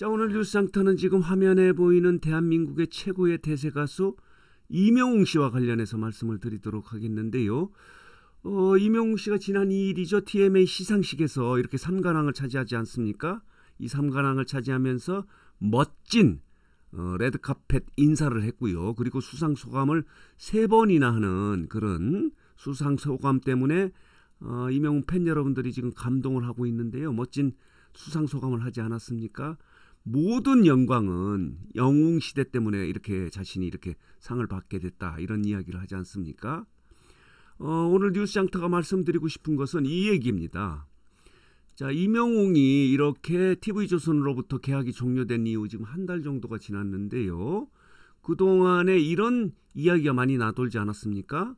자, 오늘 뉴스상터는 지금 화면에 보이는 대한민국의 최고의 대세 가수 이명웅 씨와 관련해서 말씀을 드리도록 하겠는데요. 어, 이명웅 씨가 지난 2일이죠. TMA 시상식에서 이렇게 3관왕을 차지하지 않습니까? 이 3관왕을 차지하면서 멋진 어, 레드카펫 인사를 했고요. 그리고 수상 소감을 3 번이나 하는 그런 수상 소감 때문에 어, 이명웅 팬 여러분들이 지금 감동을 하고 있는데요. 멋진 수상 소감을 하지 않았습니까? 모든 영광은 영웅 시대 때문에 이렇게 자신이 이렇게 상을 받게 됐다 이런 이야기를 하지 않습니까? 어, 오늘 뉴스 장터가 말씀드리고 싶은 것은 이 얘기입니다. 자 이명웅이 이렇게 TV조선으로부터 계약이 종료된 이후 지금 한 달 정도가 지났는데요. 그 동안에 이런 이야기가 많이 나돌지 않았습니까?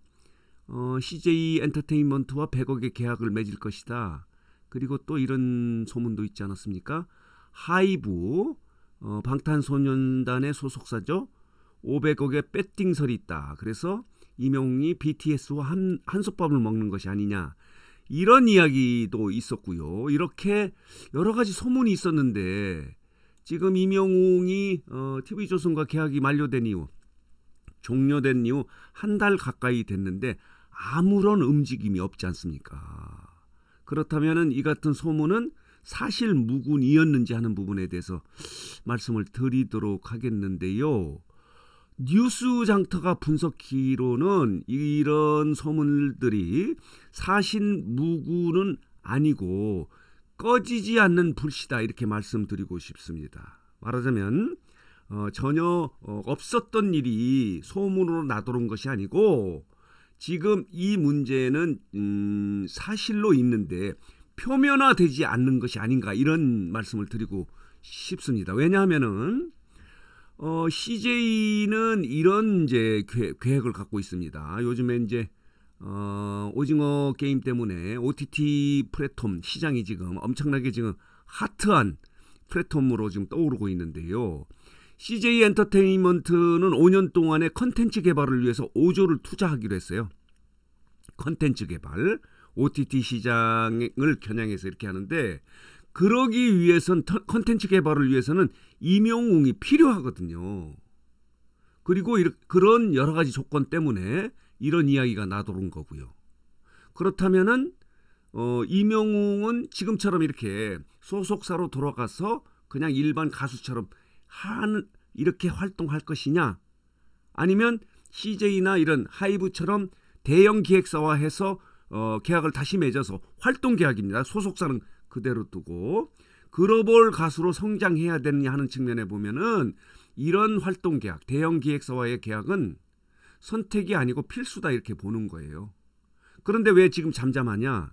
어, CJ 엔터테인먼트와 100억의 계약을 맺을 것이다. 그리고 또 이런 소문도 있지 않았습니까? 하이브 어, 방탄소년단의 소속사죠. 500억의 배팅설이 있다. 그래서 이명웅이 BTS와 한, 한솥밥을 먹는 것이 아니냐. 이런 이야기도 있었고요. 이렇게 여러 가지 소문이 있었는데 지금 이명웅이 어, TV조선과 계약이 만료된 이후 종료된 이후 한 달 가까이 됐는데 아무런 움직임이 없지 않습니까? 그렇다면이 같은 소문은 사실 무군이었는지 하는 부분에 대해서 말씀을 드리도록 하겠는데요. 뉴스 장터가 분석기로는 이런 소문들이 사신 무구는 아니고 꺼지지 않는 불씨다 이렇게 말씀드리고 싶습니다. 말하자면 어, 전혀 어, 없었던 일이 소문으로 나돌은 것이 아니고 지금 이 문제는 음, 사실로 있는데 표면화되지 않는 것이 아닌가 이런 말씀을 드리고 싶습니다. 왜냐하면은 어, CJ는 이런 이제 계획, 을 갖고 있습니다. 요즘에 이제 어, 오징어 게임 때문에 OTT 플랫폼 시장이 지금 엄청나게 지금 핫한 플랫폼으로 지금 떠오르고 있는데요. CJ 엔터테인먼트는 5년 동안의 컨텐츠 개발을 위해서 5조를 투자하기로 했어요. 컨텐츠 개발. OTT 시장을 겨냥해서 이렇게 하는데 그러기 위해선 컨텐츠 개발을 위해서는 임용웅이 필요하거든요. 그리고 이런, 그런 여러 가지 조건 때문에 이런 이야기가 나도는 거고요. 그렇다면은 어, 임영웅은 지금처럼 이렇게 소속사로 돌아가서 그냥 일반 가수처럼 하는 이렇게 활동할 것이냐 아니면 CJ나 이런 하이브처럼 대형 기획사와 해서 어, 계약을 다시 맺어서 활동 계약입니다. 소속사는 그대로 두고 글로벌 가수로 성장해야 되느냐 하는 측면에 보면은 이런 활동 계약, 대형 기획사와의 계약은 선택이 아니고 필수다 이렇게 보는 거예요. 그런데 왜 지금 잠잠하냐?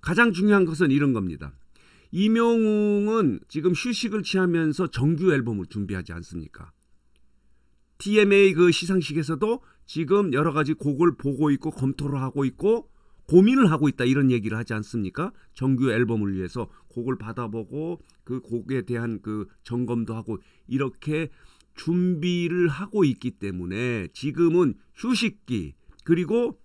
가장 중요한 것은 이런 겁니다. 이명웅은 지금 휴식을 취하면서 정규 앨범을 준비하지 않습니까? TMA 그 시상식에서도 지금 여러 가지 곡을 보고 있고 검토를 하고 있고 고민을 하고 있다 이런 얘기를 하지 않습니까? 정규 앨범을 위해서 곡을 받아보고 그 곡에 대한 그 점검도 하고 이렇게 준비를 하고 있기 때문에 지금은 휴식기 그리고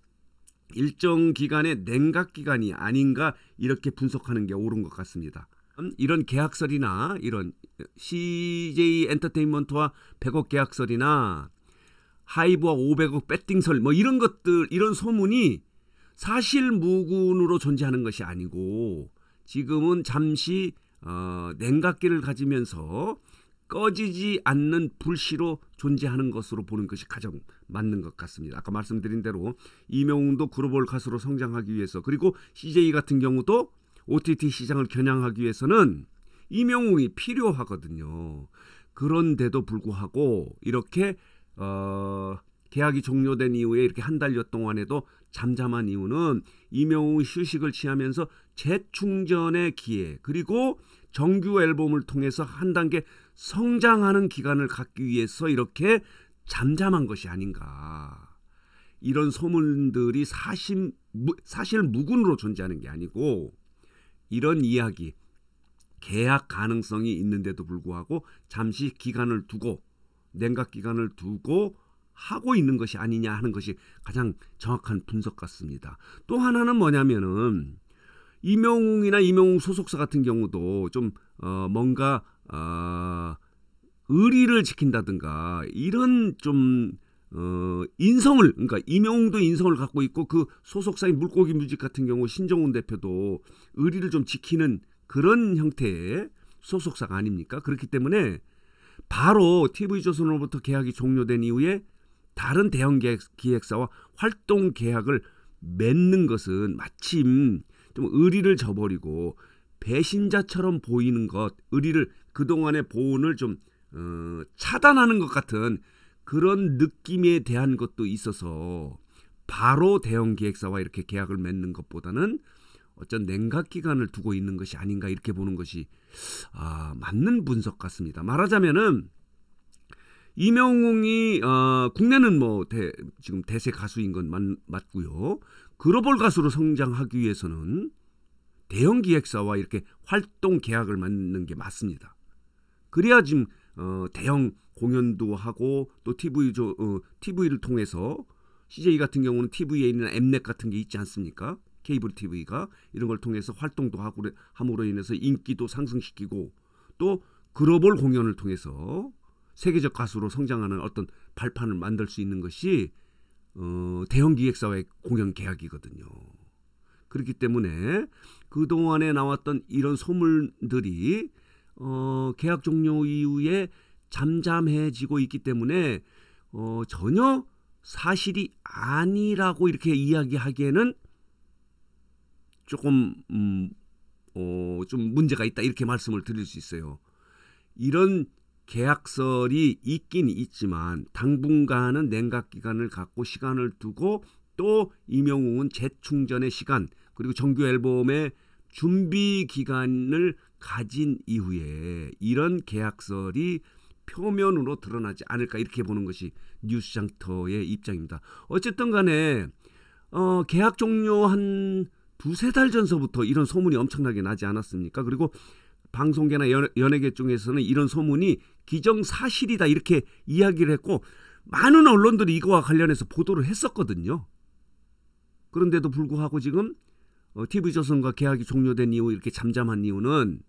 일정 기간의 냉각 기간이 아닌가 이렇게 분석하는 게 옳은 것 같습니다. 이런 계약설이나 이런 CJ 엔터테인먼트와 100억 계약설이나 하이브와 500억 배팅설 뭐 이런 것들 이런 소문이 사실 무군으로 존재하는 것이 아니고 지금은 잠시 어, 냉각기를 가지면서 꺼지지 않는 불씨로 존재하는 것으로 보는 것이 가장 맞는 것 같습니다. 아까 말씀드린 대로 이명웅도 글로벌 가수로 성장하기 위해서 그리고 CJ 같은 경우도 OTT 시장을 겨냥하기 위해서는 이명웅이 필요하거든요. 그런데도 불구하고 이렇게 어, 계약이 종료된 이후에 이렇게 한 달여 동안에도 잠잠한 이유는 임영웅 휴식을 취하면서 재충전의 기회 그리고 정규 앨범을 통해서 한 단계 성장하는 기간을 갖기 위해서 이렇게 잠잠한 것이 아닌가. 이런 소문들이 사실, 사실 무근으로 존재하는 게 아니고 이런 이야기 계약 가능성이 있는데도 불구하고 잠시 기간을 두고 냉각 기간을 두고 하고 있는 것이 아니냐 하는 것이 가장 정확한 분석 같습니다. 또 하나는 뭐냐면은 이명웅이나 이명웅 소속사 같은 경우도 좀 어, 뭔가 어, 의리를 지킨다든가 이런 좀 어, 인성을 그러니까 이명웅도 인성을 갖고 있고 그 소속사인 물고기 뮤직 같은 경우 신정훈 대표도 의리를 좀 지키는 그런 형태의 소속사가 아닙니까? 그렇기 때문에 바로 TV조선으로부터 계약이 종료된 이후에 다른 대형 기획사와 활동 계약을 맺는 것은 마침 좀 의리를 저버리고 배신자처럼 보이는 것, 의리를 그동안의 보온을 좀 어, 차단하는 것 같은 그런 느낌에 대한 것도 있어서 바로 대형 기획사와 이렇게 계약을 맺는 것보다는 어쩐 냉각 기간을 두고 있는 것이 아닌가 이렇게 보는 것이 아, 맞는 분석 같습니다. 말하자면은 이명웅이 어, 국내는 뭐 대, 지금 대세 가수인 건 맞, 맞고요. 글로벌 가수로 성장하기 위해서는 대형 기획사와 이렇게 활동 계약을 맺는 게 맞습니다. 그래야 지금 어, 대형 공연도 하고 또 TV 조, 어, TV를 통해서 CJ 같은 경우는 t v 에 있는 엠넷 같은 게 있지 않습니까? 케이블 TV가 이런 걸 통해서 활동도 하고 함으로 인해서 인기도 상승시키고 또 글로벌 공연을 통해서 세계적 가수로 성장하는 어떤 발판을 만들 수 있는 것이 어, 대형 기획사와의 공연 계약이거든요. 그렇기 때문에 그동안에 나왔던 이런 소문들이 어, 계약 종료 이후에 잠잠해지고 있기 때문에 어, 전혀 사실이 아니라고 이렇게 이야기하기에는 조금 음, 어, 좀 문제가 있다 이렇게 말씀을 드릴 수 있어요. 이런 계약설이 있긴 있지만 당분간은 냉각 기간을 갖고 시간을 두고 또 임영웅은 재충전의 시간 그리고 정규 앨범의 준비 기간을 가진 이후에 이런 계약설이 표면으로 드러나지 않을까 이렇게 보는 것이 뉴스장터의 입장입니다. 어쨌든 간에 어, 계약 종료 한 두세 달 전서부터 이런 소문이 엄청나게 나지 않았습니까? 그리고 방송계나 연, 예계 중에서는 이런 소문이 기정사실이다 이렇게 이야기를 했고 많은 언론들이 이거와 관련해서 보도를 했었거든요. 그런데도 불구하고 지금 어, TV조선과 계약이 종료된 이후 이렇게 잠잠한 이유는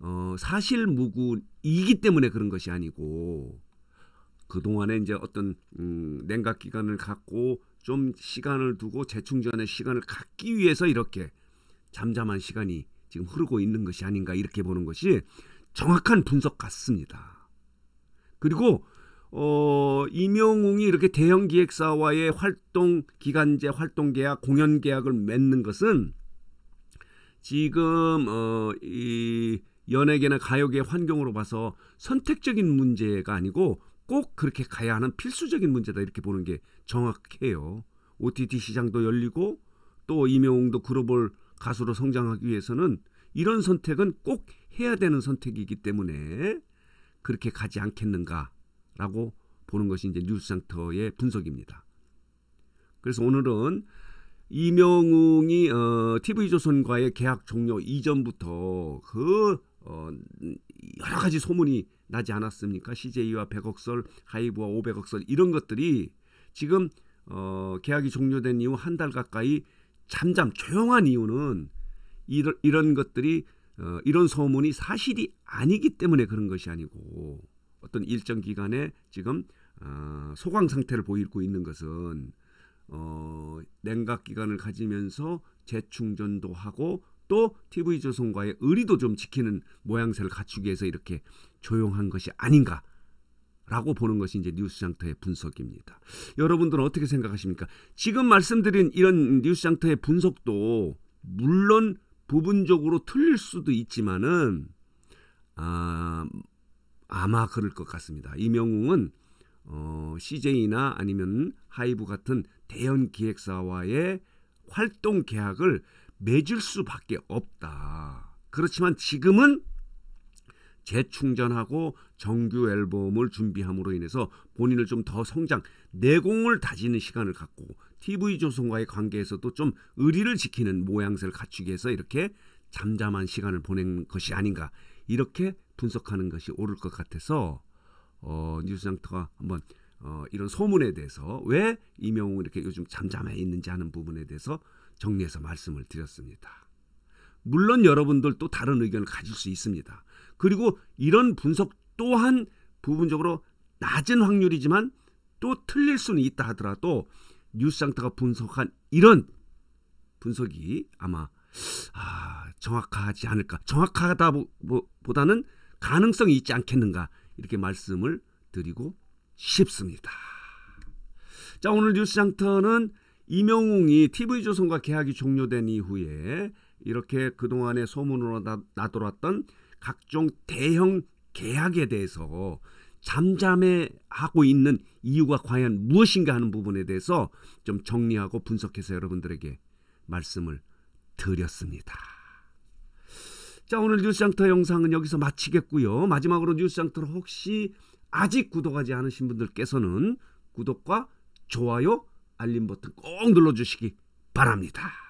어, 사실 무근이기 때문에 그런 것이 아니고 그동안에 이제 어떤 음, 냉각 기간을 갖고 좀 시간을 두고 재충전의 시간을 갖기 위해서 이렇게 잠잠한 시간이 지금 흐르고 있는 것이 아닌가 이렇게 보는 것이 정확한 분석 같습니다. 그리고 어, 이명웅이 이렇게 대형 기획사와의 활동 기간제 활동 계약 공연 계약을 맺는 것은 지금 어, 이 연예계나 가요계 환경으로 봐서 선택적인 문제가 아니고 꼭 그렇게 가야 하는 필수적인 문제다 이렇게 보는 게 정확해요. OTT 시장도 열리고 또임영웅도 글로벌 가수로 성장하기 위해서는 이런 선택은 꼭 해야 되는 선택이기 때문에 그렇게 가지 않겠는가라고 보는 것이 이제 뉴스상터의 분석입니다. 그래서 오늘은 이명웅이 어, TV조선과의 계약 종료 이전부터 그 어, 여러 가지 소문이 나지 않았습니까? CJ와 100억설, 하이브와 500억설 이런 것들이 지금 어, 계약이 종료된 이후 한 달 가까이 잠잠 조용한 이유는 이런, 이런 것들이 어, 이런 소문이 사실이 아니기 때문에 그런 것이 아니고 어떤 일정 기간에 지금 어, 소강 상태를 보이고 있는 것은 어, 냉각 기간을 가지면서 재충전도 하고 또 TV 조선과의 의리도 좀 지키는 모양새를 갖추기 위해서 이렇게 조용한 것이 아닌가 라고 보는 것이 이제 뉴스장터의 분석입니다. 여러분들은 어떻게 생각하십니까? 지금 말씀드린 이런 뉴스장터의 분석도 물론 부분적으로 틀릴 수도 있지만은 아, 아마 그럴 것 같습니다. 이명웅은 어, CJ나 아니면 하이브 같은 대형 기획사와의 활동 계약을 맺을 수밖에 없다. 그렇지만 지금은 재충전하고 정규 앨범을 준비함으로 인해서 본인을 좀 더 성장, 내공을 다지는 시간을 갖고 TV 조선과의 관계에서도 좀 의리를 지키는 모양새를 갖추기 위해서 이렇게 잠잠한 시간을 보낸 것이 아닌가 이렇게 분석하는 것이 옳을 것 같아서 어, 뉴스장터가 한번 어, 이런 소문에 대해서 왜 이명웅 이렇게 요즘 잠잠해 있는지 하는 부분에 대해서 정리해서 말씀을 드렸습니다. 물론 여러분들도 다른 의견을 가질 수 있습니다. 그리고 이런 분석 또한 부분적으로 낮은 확률이지만 또 틀릴 수는 있다 하더라도 뉴스장터가 분석한 이런 분석이 아마 아, 정확하지 않을까 정확하다 보, 보다는 가능성이 있지 않겠는가 이렇게 말씀을 드리고 싶습니다. 자 오늘 뉴스장터는 이명웅이 TV조선과 계약이 종료된 이후에 이렇게 그동안의 소문으로 나, 돌았던 각종 대형 계약에 대해서 잠잠해 하고 있는 이유가 과연 무엇인가 하는 부분에 대해서 좀 정리하고 분석해서 여러분들에게 말씀을 드렸습니다. 자 오늘 뉴스장터 영상은 여기서 마치겠고요. 마지막으로 뉴스장터를 혹시 아직 구독하지 않으신 분들께서는 구독과 좋아요 알림 버튼 꼭 눌러주시기 바랍니다.